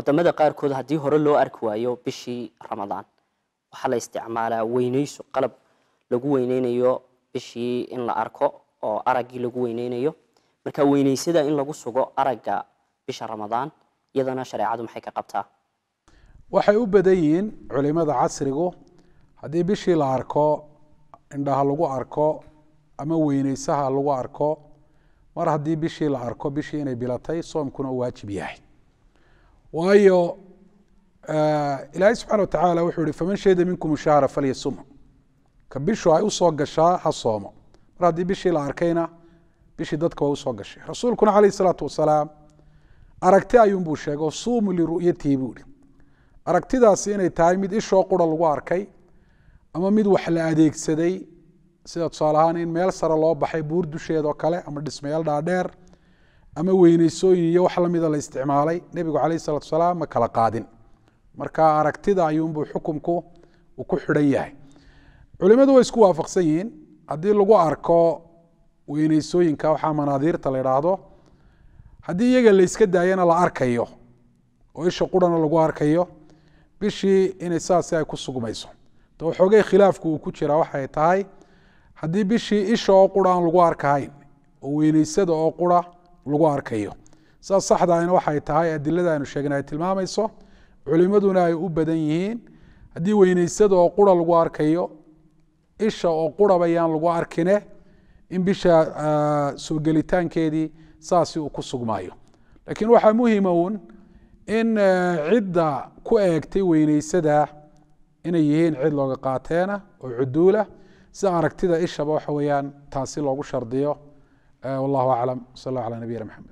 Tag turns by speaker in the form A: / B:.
A: wadamada qaarkood haddii hore loo arki waayo bishii ramadaan waxaa la isticmaalaa weyneyso qalab lagu weyneynayo bishii in la arko oo araggii lagu weyneynayo marka weyneysada in lagu sugo aragga bisha ramadaan iyadana shareecadu maxay ka qabtaa
B: waxay u badan yihiin culimada casrigu haddii bishii la arko indhaha lagu arko ama weyneysaha lagu arko mar haddii bishii la arko bishii inay bilatay soomkuna u waajib yahay waayo eh, ilaahay subxana watacaala wuxuu ihi faman shahida minkum shahra falyasumhu ka bishu ay usoo gashaa ha soomo mar haddii bishii la arkayna bishii dadka waa usoo gashay rasuulkuna calayh isalaatu wasalaam aragti ayuunbuu sheegay oo suumu liru'yatii buu ihi aragtidaasi inay tahay mid ishoo qura lagu arkay ama mid wax la adeegsaday sida tusaale ahaan in meel sare loo baxay buur dusheedoo kale ama dhismayaal dhaadheer ama weyneysooyin iyo wax lamida la isticmaalay nebigu calayh salatu salaam ma kala qaadin marka aragtida ayuunbuu xukumku uu ku xidhan yahay culimadu way isku waafaqsan yihiin haddii lagu arko weyneysooyinka waxaa manaadiirta la idhaahdo haddii iyaga la daayana la arkayo oo isha qurana lagu arkayo bishii inay saasi ay ku sugmayso to waxoogay khilaafku uu ku jiraa waxay tahay haddii bishii isha oo qura aan lagu arkahayn oo weyneysada oo qura lagu arkayo sa saxdaana waxay tahay adilada aynu sheegnay tilmaamayso culimaduna ay u badan yihiin haddii weyneysada oo qura lagu arkayo isha oo quraba yaan lagu arkine in bisha soo gelitaankeedii saasi uu ku sugmaayo laakiin waxaa muhima uun in cidda ku eegtay weynaysada inay yihiin cid looga qaateena oo cuduula sida aragtida ishaba waxa weyaan taasi loogu shardiyo Eh, wallah aclam sal allah alى nabiyina mxamed